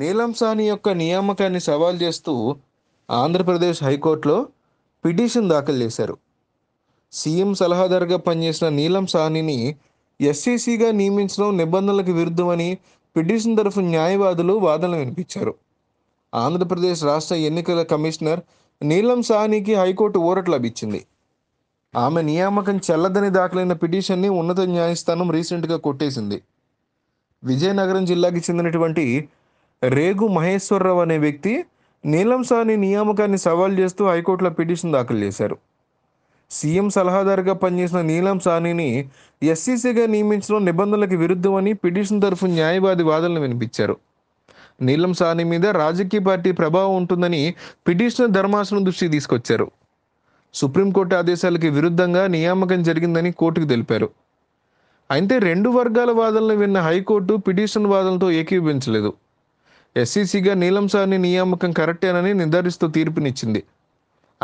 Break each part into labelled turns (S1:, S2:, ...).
S1: నీలం సాని యొక్క నియామకాన్ని సవాల్ చేస్తూ ఆంధ్రప్రదేశ్ హైకోర్టులో పిటిషన్ దాఖలు చేశారు సీఎం సలహాదారుగా పనిచేసిన నీలం సానిని ఎస్సీసీగా నియమించడం నిబంధనలకు విరుద్ధమని పిటిషన్ తరఫు న్యాయవాదులు వాదనలు వినిపించారు ఆంధ్రప్రదేశ్ రాష్ట్ర ఎన్నికల కమిషనర్ నీలం సాహ్నికి హైకోర్టు ఊరట లభించింది ఆమె నియామకం చెల్లదని దాఖలైన పిటిషన్ని ఉన్నత న్యాయస్థానం రీసెంట్గా కొట్టేసింది విజయనగరం జిల్లాకి చెందినటువంటి రేగు మహేశ్వరరావు అనే వ్యక్తి నీలం సాని నియామకాన్ని సవాల్ చేస్తూ హైకోర్టులో పిటిషన్ దాఖలు చేశారు సీఎం సలహాదారుగా పనిచేసిన నీలం సానిని ఎస్సీసీగా నియమించడం నిబంధనలకు విరుద్ధమని పిటిషన్ తరఫు న్యాయవాది వాదనలు వినిపించారు నీలం సాని మీద రాజకీయ పార్టీ ప్రభావం ఉంటుందని పిటిషన్ ధర్మాసనం దృష్టికి తీసుకొచ్చారు సుప్రీంకోర్టు ఆదేశాలకి విరుద్ధంగా నియామకం జరిగిందని కోర్టుకు తెలిపారు అయితే రెండు వర్గాల వాదనలు విన్న హైకోర్టు పిటిషన్ వాదనలతో ఏకీభవించలేదు ఎస్సీసీగా నీలం సాహ్ని నియామకం కరెక్టేనని నిర్ధారిస్తూ తీర్పునిచ్చింది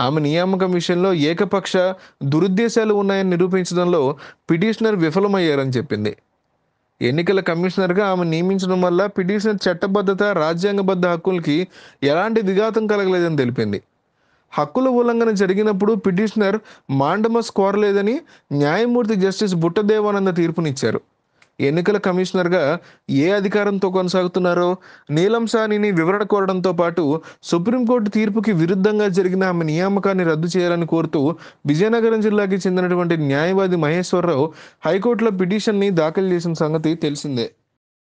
S1: ఆమె నియామకం విషయంలో ఏకపక్ష దురుద్దేశాలు ఉన్నాయని నిరూపించడంలో పిటిషనర్ విఫలమయ్యారని చెప్పింది ఎన్నికల కమిషనర్గా ఆమె నియమించడం వల్ల పిటిషనర్ చట్టబద్ధత రాజ్యాంగబద్ధ హక్కులకి ఎలాంటి దిగాతం కలగలేదని తెలిపింది హక్కుల ఉల్లంఘన జరిగినప్పుడు పిటిషనర్ మాండమస్ కోరలేదని న్యాయమూర్తి జస్టిస్ బుట్టదేవానంద తీర్పునిచ్చారు ఎన్నికల కమిషనర్గా ఏ అధికారంతో కొనసాగుతున్నారో నీలం సానిని వివరణ కోరడంతో పాటు సుప్రీంకోర్టు తీర్పుకి విరుద్ధంగా జరిగిన ఆమె నియామకాన్ని రద్దు చేయాలని కోరుతూ విజయనగరం జిల్లాకి చెందినటువంటి న్యాయవాది మహేశ్వరరావు హైకోర్టులో పిటిషన్ని దాఖలు చేసిన సంగతి తెలిసిందే